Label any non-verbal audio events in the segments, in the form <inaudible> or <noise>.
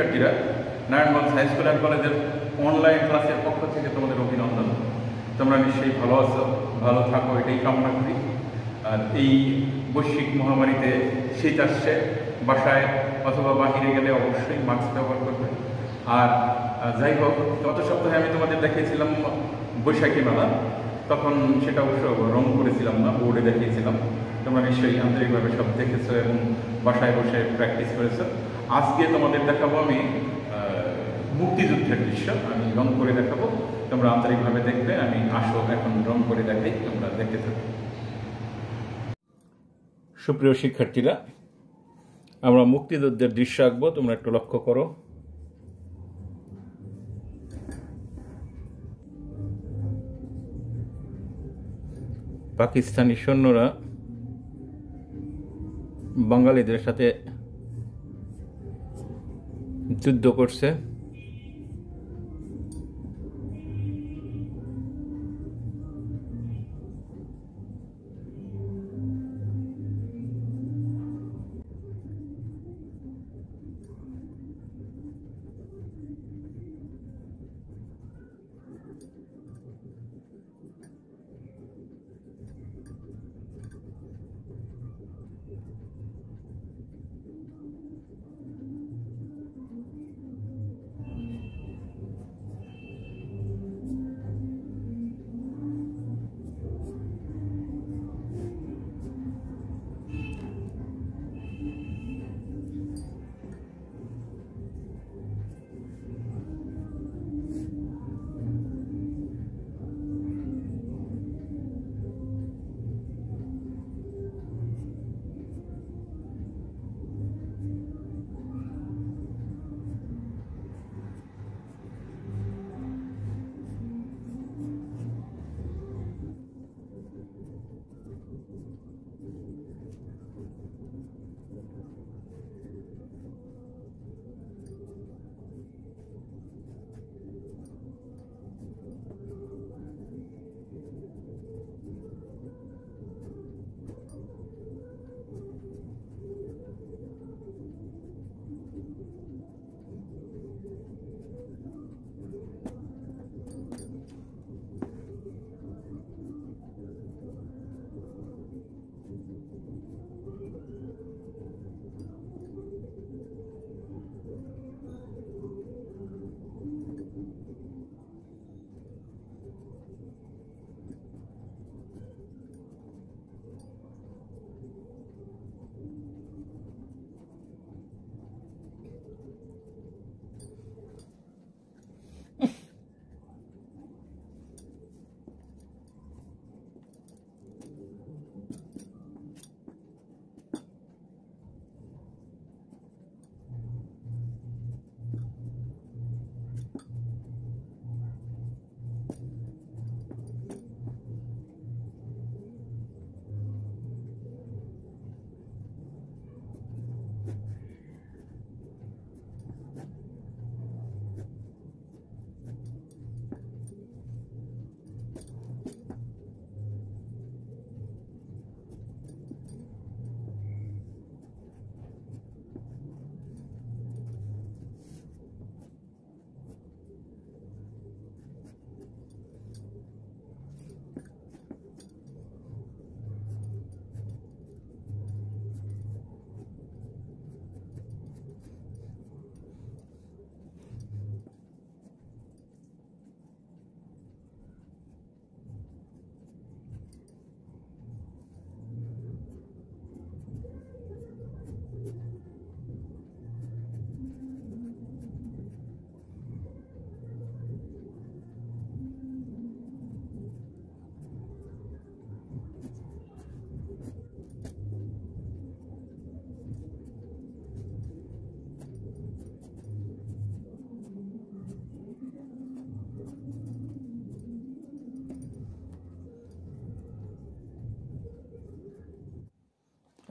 শিক্ষার্থীরা Narayanganj high school and কলেজের online ক্লাসের পক্ষ থেকে তোমাদের অভিনন্দন তোমরা নিশ্চয়ই ভালো আছো ভালো থাকো এটাই কামনা করি আর এই বৈশ্বিক মহামারীতে শীত আসছে বাসায় অথবা বাহিরে গেলে অবশ্যই মাস্ক ব্যবহার করবে আর যাই হোক গত সপ্তাহে আমি তোমাদের দেখিয়েছিলাম বৈশাখী মেলা তখন সেটা অবশ্য রং করেছিলাম না বোর্ডে দেখিয়েছিলাম তোমরা নিশ্চয়ই আন্তরিকভাবে সব দেখেছো এবং বাসায় বসে প্র্যাকটিস করেছো আজকে তোমাদের দেখাবো আমি মুক্তিযুদ্ধের দৃশ্য আমি রং করে দেখাবো তোমরা আন্তরিকভাবে দেখবে আমি আসো এখন রং করে দেখাই তোমরা দেখতে থাকো সুপ্রিয় শিক্ষার্থীরা আমরা মুক্তিযুদ্ধের দৃশ্য আঁকবো তোমরা একটু লক্ষ্য করো পাকিস্তানি সৈন্যরা বাঙালিদের সাথে যুদ্ধ করছে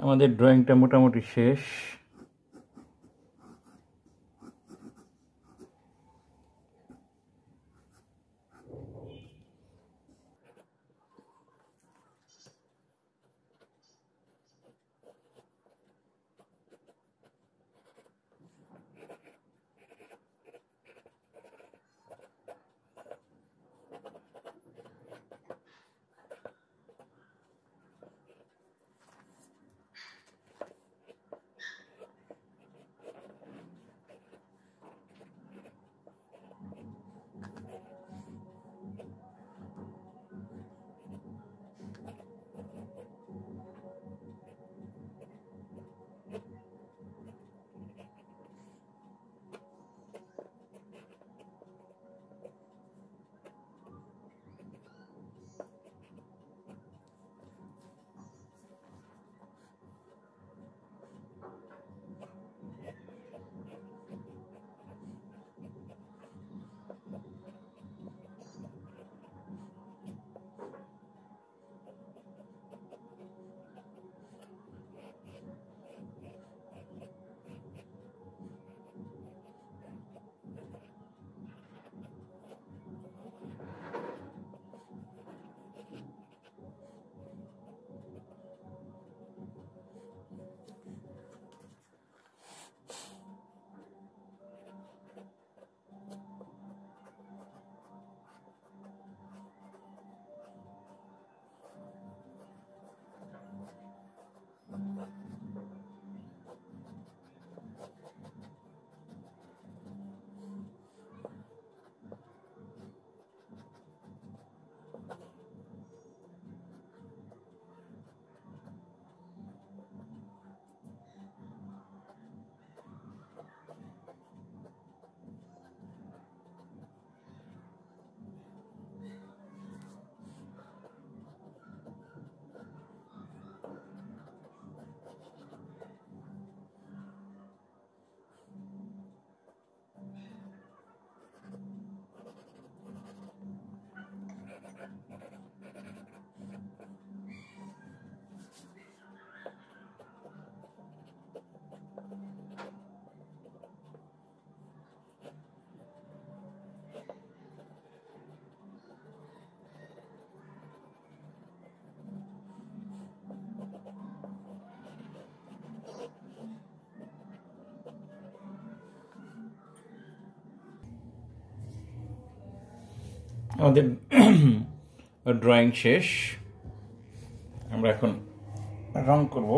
আমাদের ড্রয়িংটা মোটামুটি শেষ আমাদের ড্রয়িং <clears throat> শেষ আমরা এখন রং করবো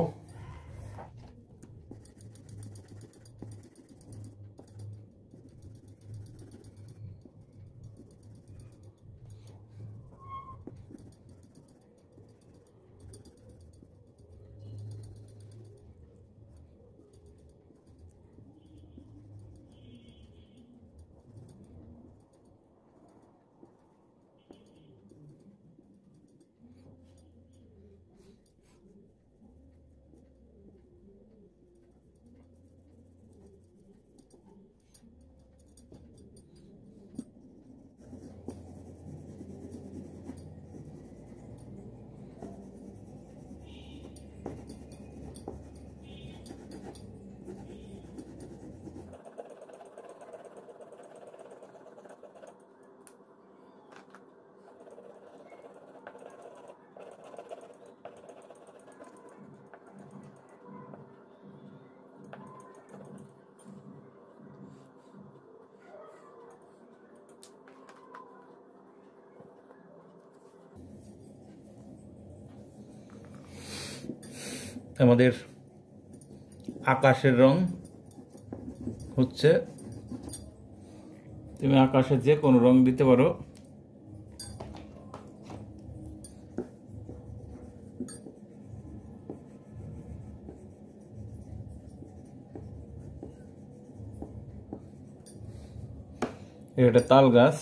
আমাদের আকাশের রং হচ্ছে তুমি আকাশে যে কোনো রং দিতে পারো এটা তাল গাছ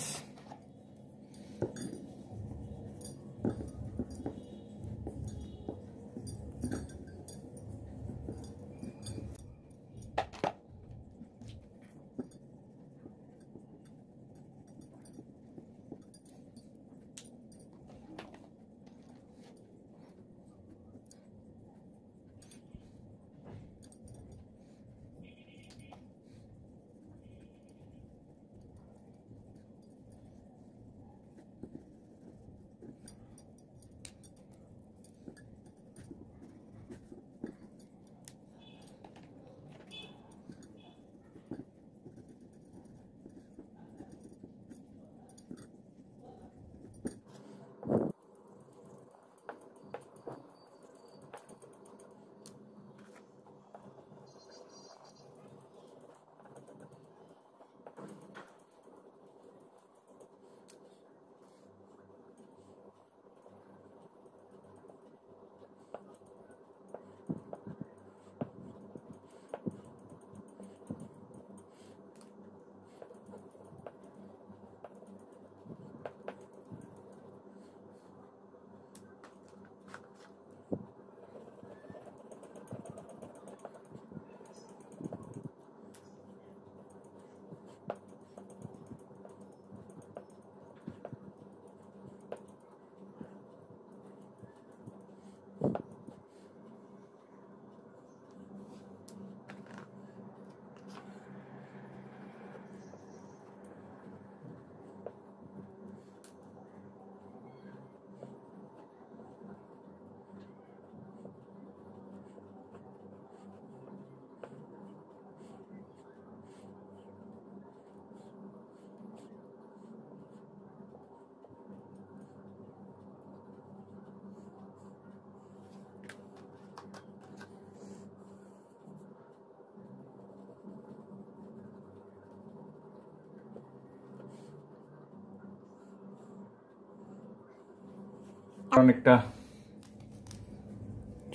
অনেকটা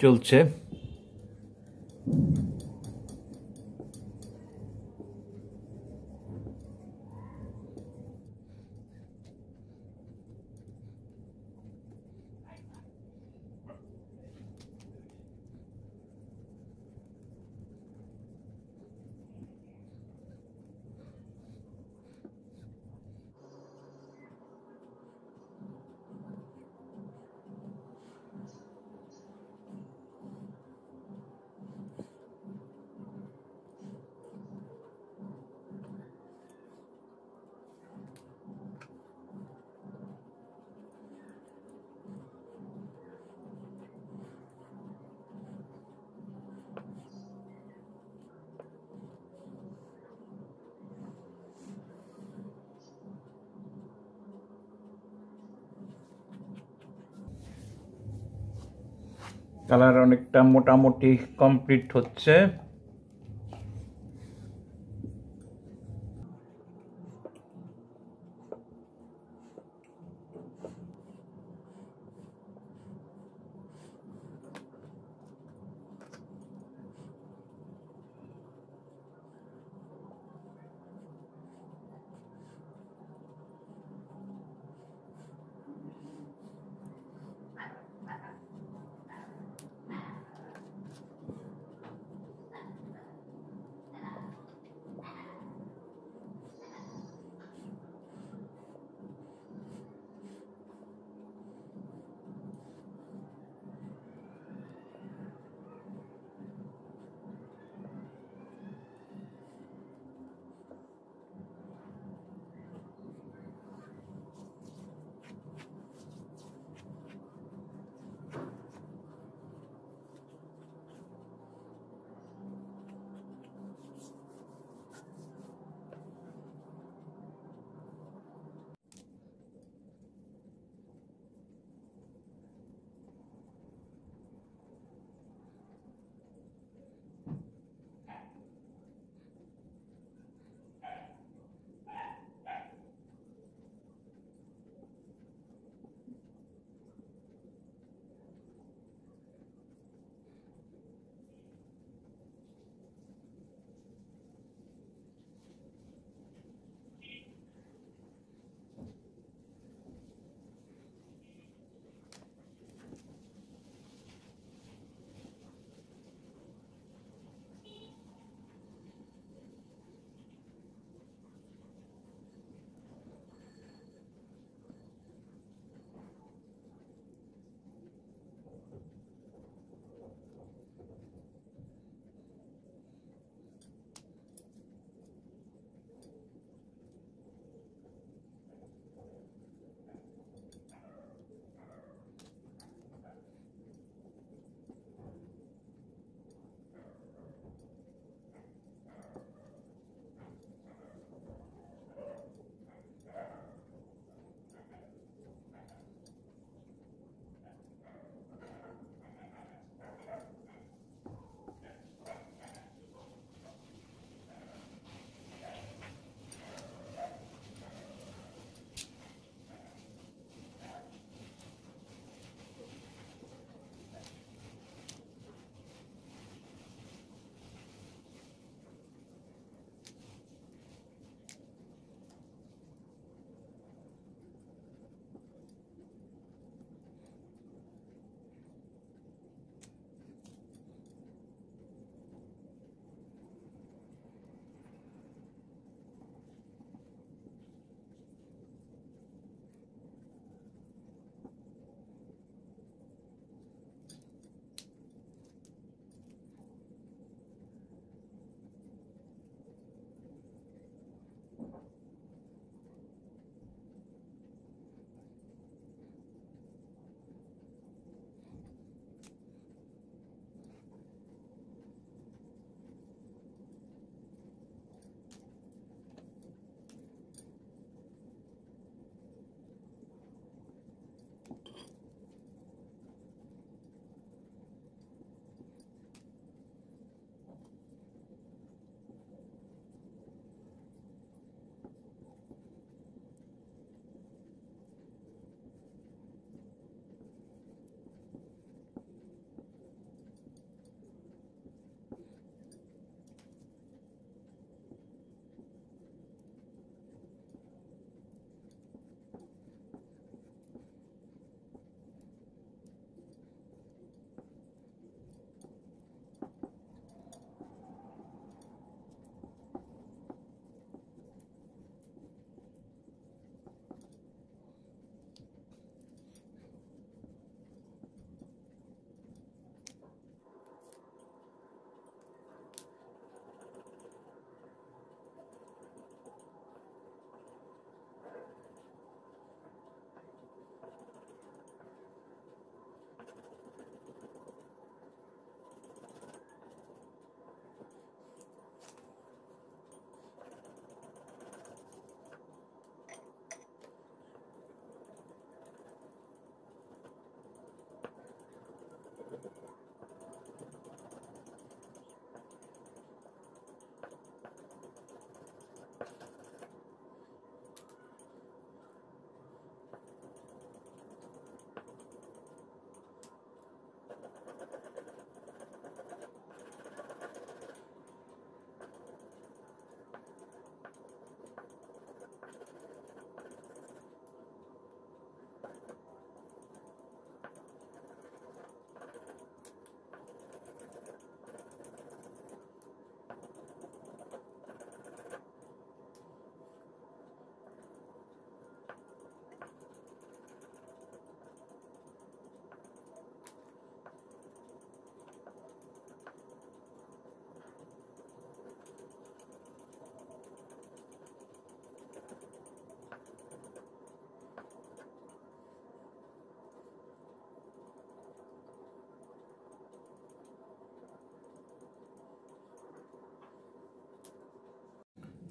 চলছে কালার অনেকটা মোটামুটি কমপ্লিট হচ্ছে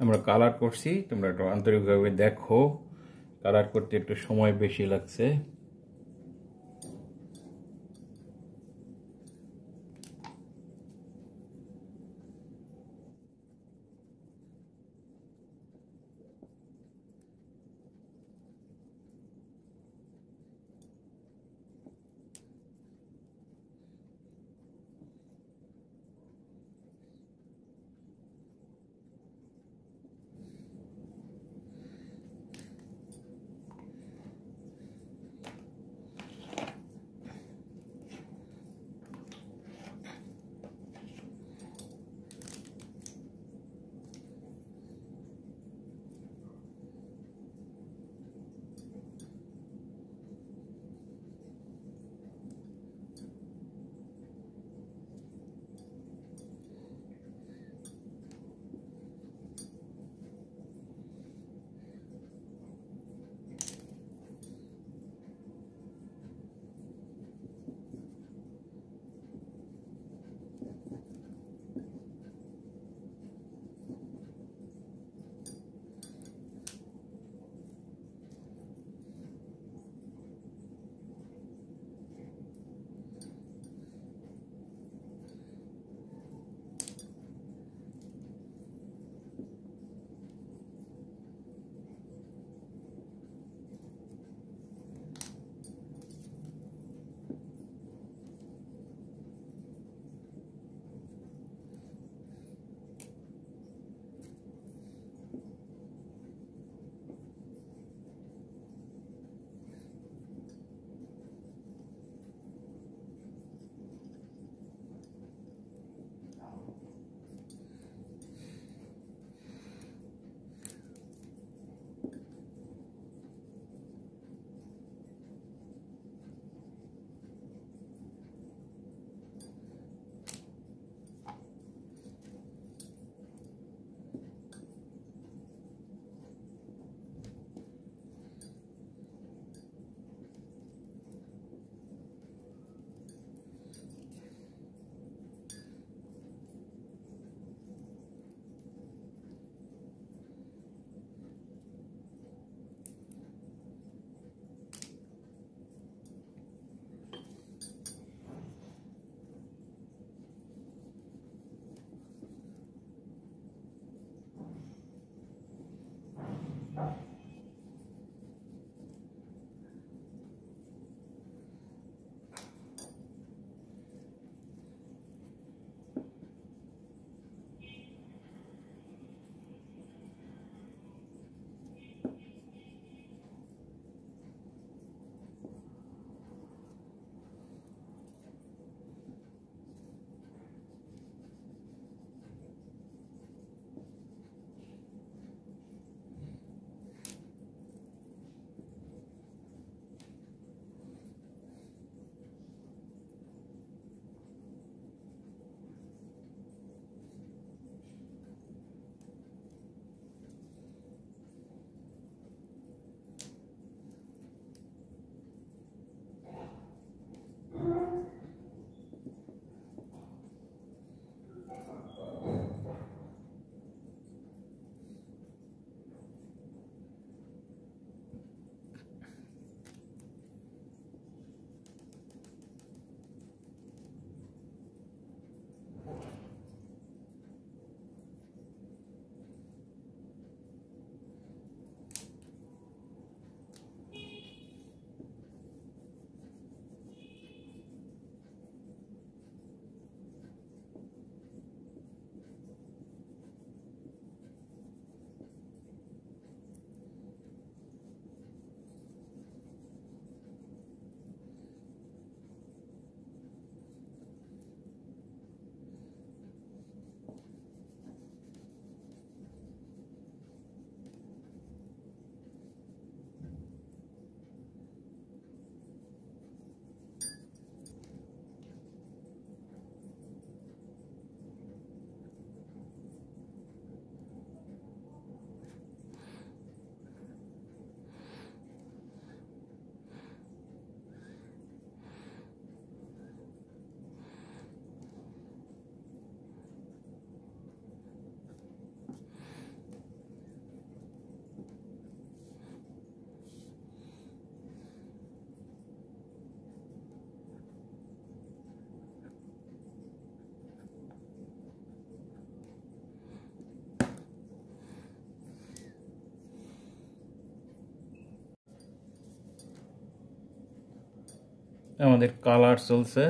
আমরা কালার করছি তোমরা একটু আন্তরিকভাবে দেখো কালার করতে একটু সময় বেশি লাগছে আমাদের কালার চলছে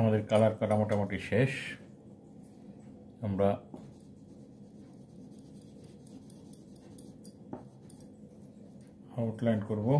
আমাদের কালার করা মোটামুটি শেষ আমরা আউটলাইন করবো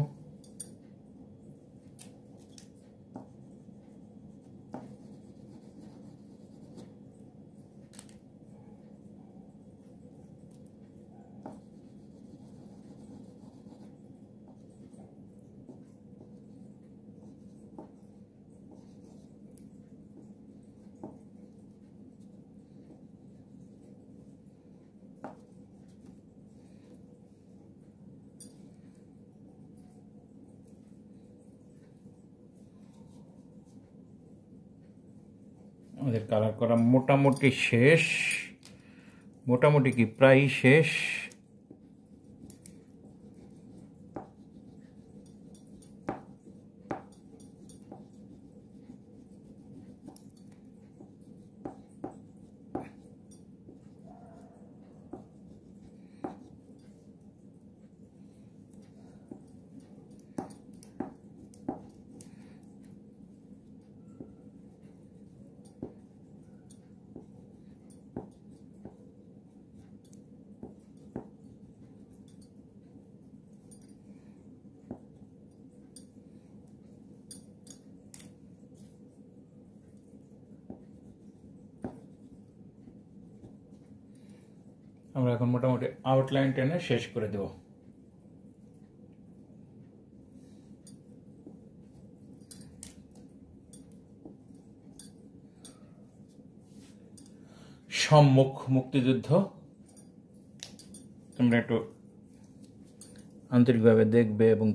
আমাদের কালার করা মোটামুটি শেষ মোটামুটি কি প্রায় শেষ আউটলাইন টেনে শেষ করে দেব সম্মুখ মুক্তিযুদ্ধ তোমরা একটু আন্তরিকভাবে দেখবে এবং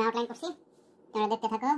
ನಾಲ್ಕು ಲೈನ್ ಕೊಡಿಸಿ ತೊಳೆದಿಟ್ಟೆ ಸಾಕು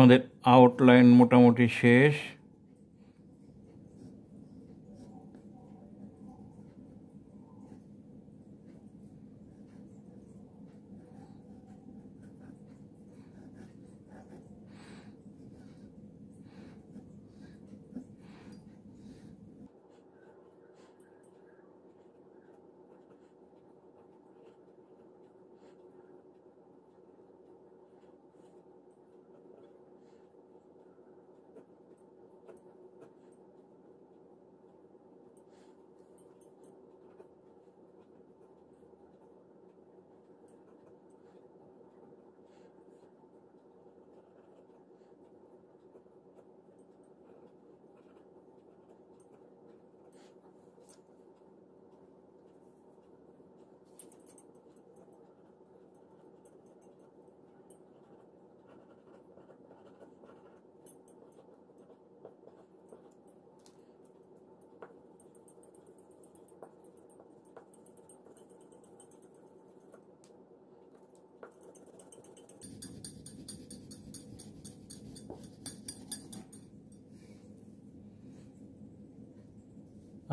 আমাদের আউটলাইন মোটামুটি শেষ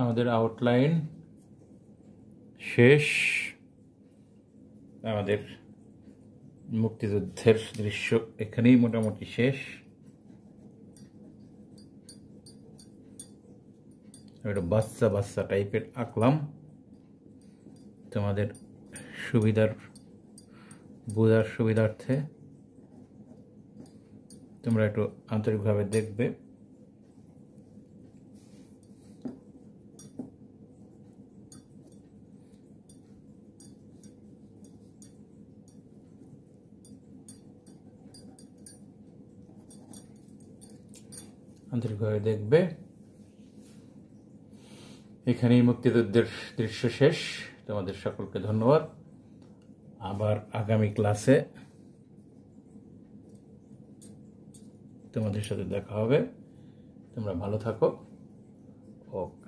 আমাদের আউটলাইন শেষ আমাদের মুক্তিযুদ্ধের দৃশ্য এখানেই মোটামুটি শেষ একটা বাচ্চা বাচ্চা টাইপের আঁকলাম তোমাদের সুবিধার বোঝার সুবিধার্থে তোমরা একটু আন্তরিকভাবে দেখবে আন্তরিকভাবে দেখবে এখানেই মুক্তিযুদ্ধের দৃশ্য শেষ তোমাদের সকলকে ধন্যবাদ আবার আগামী ক্লাসে তোমাদের সাথে দেখা হবে তোমরা ভালো থাকো ওকে